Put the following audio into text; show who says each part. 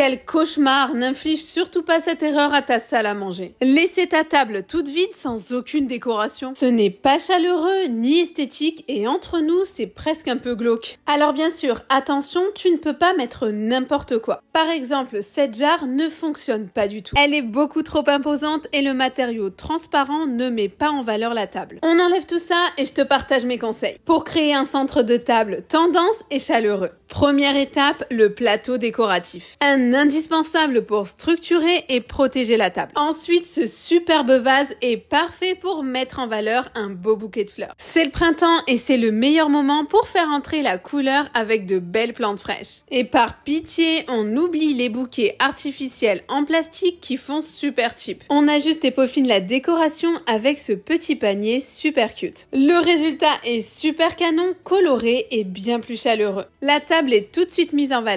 Speaker 1: Quel cauchemar N'inflige surtout pas cette erreur à ta salle à manger. Laisser ta table toute vide sans aucune décoration, ce n'est pas chaleureux ni esthétique et entre nous, c'est presque un peu glauque. Alors bien sûr, attention, tu ne peux pas mettre n'importe quoi. Par exemple, cette jarre ne fonctionne pas du tout. Elle est beaucoup trop imposante et le matériau transparent ne met pas en valeur la table. On enlève tout ça et je te partage mes conseils pour créer un centre de table tendance et chaleureux. Première étape, le plateau décoratif. Un indispensable pour structurer et protéger la table. Ensuite, ce superbe vase est parfait pour mettre en valeur un beau bouquet de fleurs. C'est le printemps et c'est le meilleur moment pour faire entrer la couleur avec de belles plantes fraîches. Et par pitié, on oublie les bouquets artificiels en plastique qui font super cheap. On ajuste et peaufine la décoration avec ce petit panier super cute. Le résultat est super canon, coloré et bien plus chaleureux. La table est tout de suite mise en valeur.